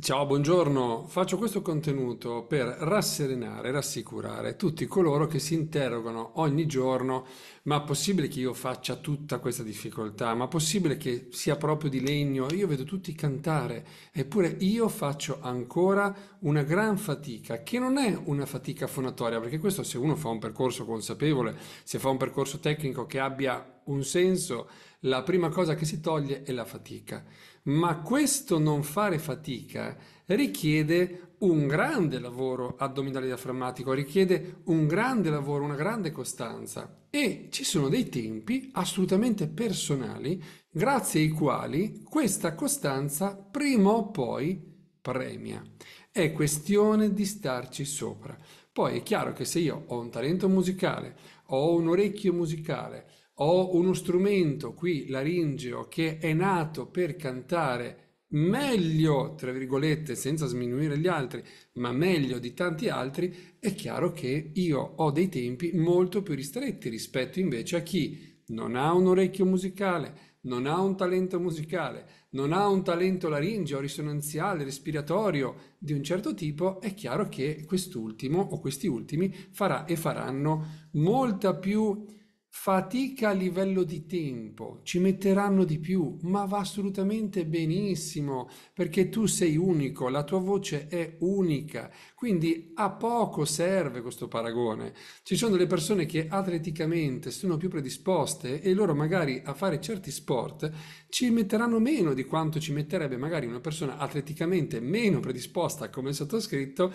Ciao, buongiorno. Faccio questo contenuto per rasserenare, rassicurare tutti coloro che si interrogano ogni giorno, ma possibile che io faccia tutta questa difficoltà? Ma possibile che sia proprio di legno? Io vedo tutti cantare, eppure io faccio ancora una gran fatica, che non è una fatica fonatoria, perché questo se uno fa un percorso consapevole, se fa un percorso tecnico che abbia un senso, la prima cosa che si toglie è la fatica ma questo non fare fatica richiede un grande lavoro addominale diaframmatico, richiede un grande lavoro, una grande costanza e ci sono dei tempi assolutamente personali grazie ai quali questa costanza prima o poi premia. È questione di starci sopra. Poi è chiaro che se io ho un talento musicale, ho un orecchio musicale, ho uno strumento qui, laringeo, che è nato per cantare meglio, tra virgolette, senza sminuire gli altri, ma meglio di tanti altri, è chiaro che io ho dei tempi molto più ristretti rispetto invece a chi non ha un orecchio musicale, non ha un talento musicale, non ha un talento laringeo, risonanziale, respiratorio di un certo tipo, è chiaro che quest'ultimo o questi ultimi farà e faranno molta più fatica a livello di tempo, ci metteranno di più, ma va assolutamente benissimo perché tu sei unico, la tua voce è unica, quindi a poco serve questo paragone. Ci sono delle persone che atleticamente sono più predisposte e loro magari a fare certi sport ci metteranno meno di quanto ci metterebbe magari una persona atleticamente meno predisposta come il sottoscritto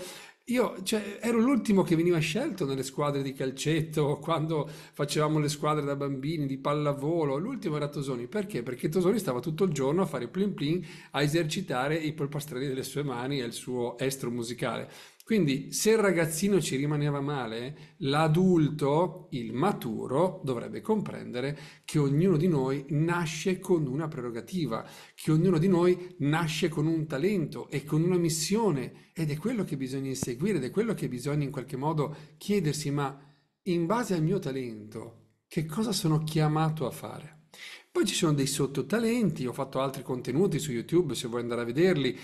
io cioè, ero l'ultimo che veniva scelto nelle squadre di calcetto, quando facevamo le squadre da bambini, di pallavolo, l'ultimo era Tosoni. Perché? Perché Tosoni stava tutto il giorno a fare plin plin, a esercitare i polpastrelli delle sue mani e il suo estro musicale. Quindi se il ragazzino ci rimaneva male, l'adulto, il maturo, dovrebbe comprendere che ognuno di noi nasce con una prerogativa, che ognuno di noi nasce con un talento e con una missione ed è quello che bisogna inseguire, ed è quello che bisogna in qualche modo chiedersi, ma in base al mio talento, che cosa sono chiamato a fare? Poi ci sono dei sottotalenti, ho fatto altri contenuti su YouTube se vuoi andare a vederli,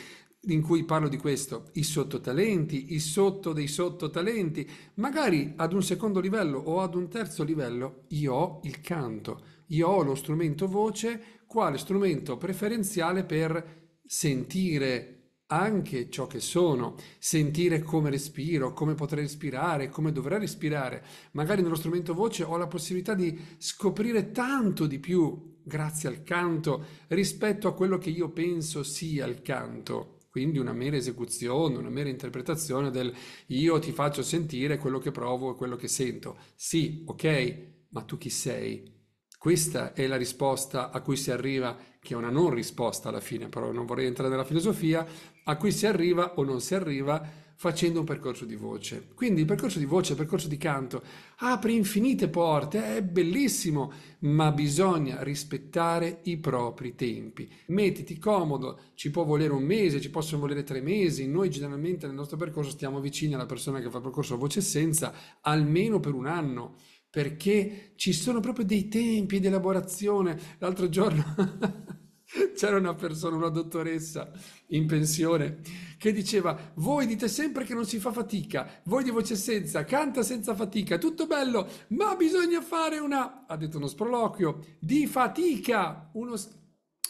in cui parlo di questo, i sottotalenti, i sotto dei sottotalenti, magari ad un secondo livello o ad un terzo livello io ho il canto, io ho lo strumento voce quale strumento preferenziale per sentire anche ciò che sono, sentire come respiro, come potrei respirare, come dovrei respirare. Magari nello strumento voce ho la possibilità di scoprire tanto di più grazie al canto rispetto a quello che io penso sia il canto quindi una mera esecuzione, una mera interpretazione del io ti faccio sentire quello che provo e quello che sento. Sì, ok, ma tu chi sei? Questa è la risposta a cui si arriva, che è una non risposta alla fine, però non vorrei entrare nella filosofia, a cui si arriva o non si arriva facendo un percorso di voce. Quindi il percorso di voce, il percorso di canto apre infinite porte, è bellissimo, ma bisogna rispettare i propri tempi. Mettiti comodo, ci può volere un mese, ci possono volere tre mesi, noi generalmente nel nostro percorso stiamo vicini alla persona che fa il percorso a voce senza, almeno per un anno perché ci sono proprio dei tempi di elaborazione. L'altro giorno c'era una persona, una dottoressa in pensione, che diceva, voi dite sempre che non si fa fatica, voi di voce senza, canta senza fatica, tutto bello, ma bisogna fare una, ha detto uno sproloquio, di fatica, uno,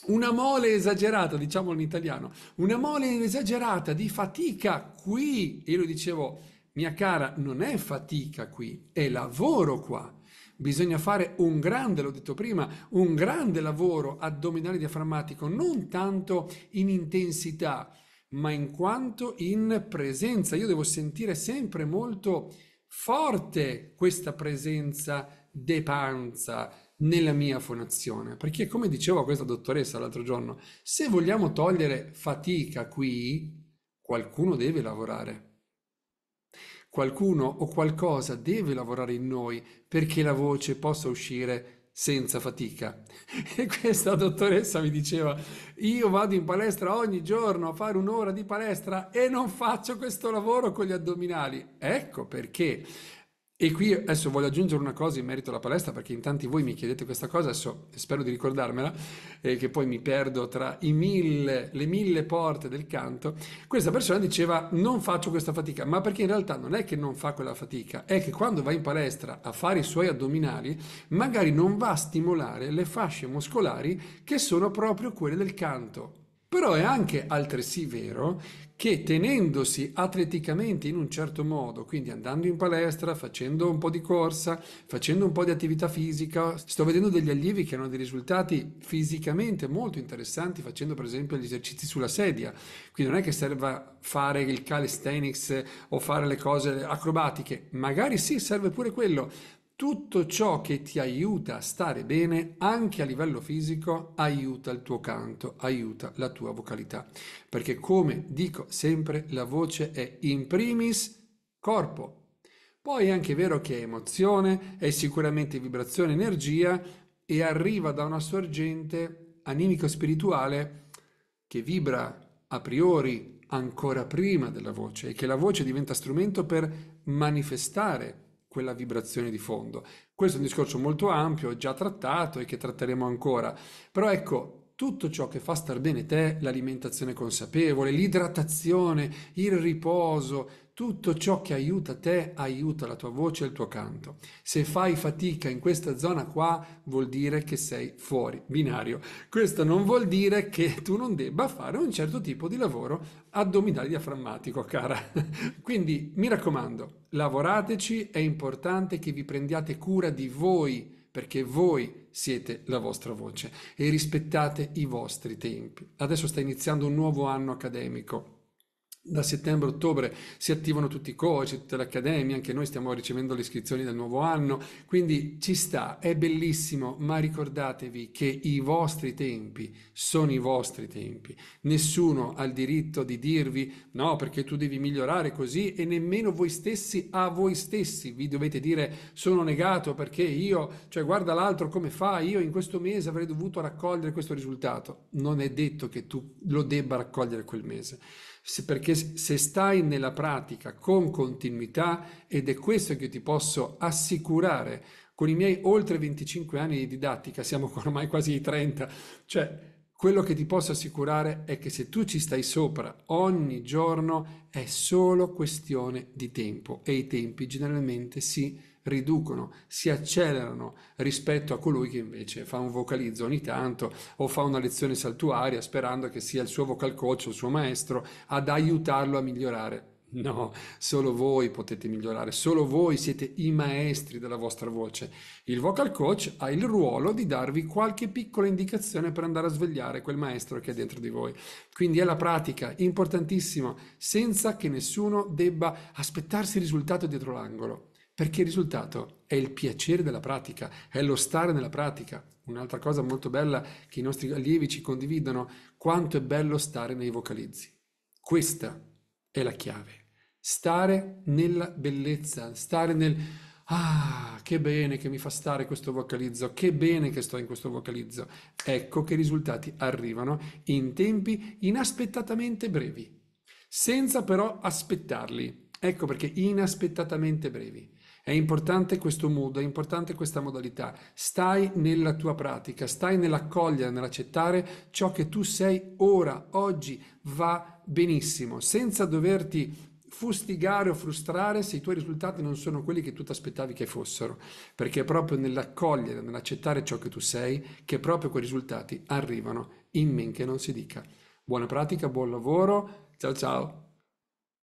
una mole esagerata, diciamo in italiano, una mole esagerata di fatica qui, e io dicevo, mia cara, non è fatica qui, è lavoro qua Bisogna fare un grande, l'ho detto prima, un grande lavoro addominale diaframmatico, non tanto in intensità, ma in quanto in presenza. Io devo sentire sempre molto forte questa presenza de panza nella mia fonazione, perché come diceva questa dottoressa l'altro giorno, se vogliamo togliere fatica qui, qualcuno deve lavorare Qualcuno o qualcosa deve lavorare in noi perché la voce possa uscire senza fatica. E questa dottoressa mi diceva, io vado in palestra ogni giorno a fare un'ora di palestra e non faccio questo lavoro con gli addominali. Ecco perché e qui adesso voglio aggiungere una cosa in merito alla palestra, perché in tanti voi mi chiedete questa cosa, adesso spero di ricordarmela, eh, che poi mi perdo tra mille, le mille porte del canto. Questa persona diceva non faccio questa fatica, ma perché in realtà non è che non fa quella fatica, è che quando va in palestra a fare i suoi addominali, magari non va a stimolare le fasce muscolari che sono proprio quelle del canto. Però è anche altresì vero che tenendosi atleticamente in un certo modo, quindi andando in palestra, facendo un po' di corsa, facendo un po' di attività fisica, sto vedendo degli allievi che hanno dei risultati fisicamente molto interessanti facendo per esempio gli esercizi sulla sedia. Quindi non è che serva fare il calisthenics o fare le cose acrobatiche, magari sì, serve pure quello, tutto ciò che ti aiuta a stare bene anche a livello fisico aiuta il tuo canto, aiuta la tua vocalità. Perché come dico sempre, la voce è in primis corpo. Poi è anche vero che è emozione, è sicuramente vibrazione, energia e arriva da una sorgente animico-spirituale che vibra a priori ancora prima della voce e che la voce diventa strumento per manifestare quella vibrazione di fondo. Questo è un discorso molto ampio, già trattato e che tratteremo ancora. Però ecco, tutto ciò che fa star bene te, l'alimentazione consapevole, l'idratazione, il riposo, tutto ciò che aiuta te aiuta la tua voce e il tuo canto. Se fai fatica in questa zona qua vuol dire che sei fuori binario. Questo non vuol dire che tu non debba fare un certo tipo di lavoro addominale diaframmatico, cara. Quindi mi raccomando, lavorateci, è importante che vi prendiate cura di voi perché voi siete la vostra voce e rispettate i vostri tempi. Adesso sta iniziando un nuovo anno accademico da settembre-ottobre si attivano tutti i coach, tutte le accademie, anche noi stiamo ricevendo le iscrizioni del nuovo anno, quindi ci sta, è bellissimo, ma ricordatevi che i vostri tempi sono i vostri tempi. Nessuno ha il diritto di dirvi no perché tu devi migliorare così e nemmeno voi stessi a voi stessi vi dovete dire sono negato perché io, cioè guarda l'altro come fa, io in questo mese avrei dovuto raccogliere questo risultato. Non è detto che tu lo debba raccogliere quel mese perché se stai nella pratica con continuità, ed è questo che ti posso assicurare, con i miei oltre 25 anni di didattica, siamo ormai quasi i 30, cioè quello che ti posso assicurare è che se tu ci stai sopra ogni giorno è solo questione di tempo e i tempi generalmente si riducono, si accelerano rispetto a colui che invece fa un vocalizzo ogni tanto o fa una lezione saltuaria sperando che sia il suo vocal coach o il suo maestro ad aiutarlo a migliorare. No, solo voi potete migliorare, solo voi siete i maestri della vostra voce. Il vocal coach ha il ruolo di darvi qualche piccola indicazione per andare a svegliare quel maestro che è dentro di voi. Quindi è la pratica, importantissima, senza che nessuno debba aspettarsi il risultato dietro l'angolo. Perché il risultato è il piacere della pratica, è lo stare nella pratica. Un'altra cosa molto bella che i nostri allievi ci condividono, quanto è bello stare nei vocalizzi. Questa è la chiave. Stare nella bellezza, stare nel ah, che bene che mi fa stare questo vocalizzo, che bene che sto in questo vocalizzo. Ecco che i risultati arrivano in tempi inaspettatamente brevi, senza però aspettarli. Ecco perché inaspettatamente brevi è importante questo mood, è importante questa modalità. Stai nella tua pratica, stai nell'accogliere, nell'accettare ciò che tu sei ora, oggi, va benissimo, senza doverti fustigare o frustrare se i tuoi risultati non sono quelli che tu ti aspettavi che fossero, perché è proprio nell'accogliere, nell'accettare ciò che tu sei, che proprio quei risultati arrivano in men che non si dica. Buona pratica, buon lavoro, ciao ciao!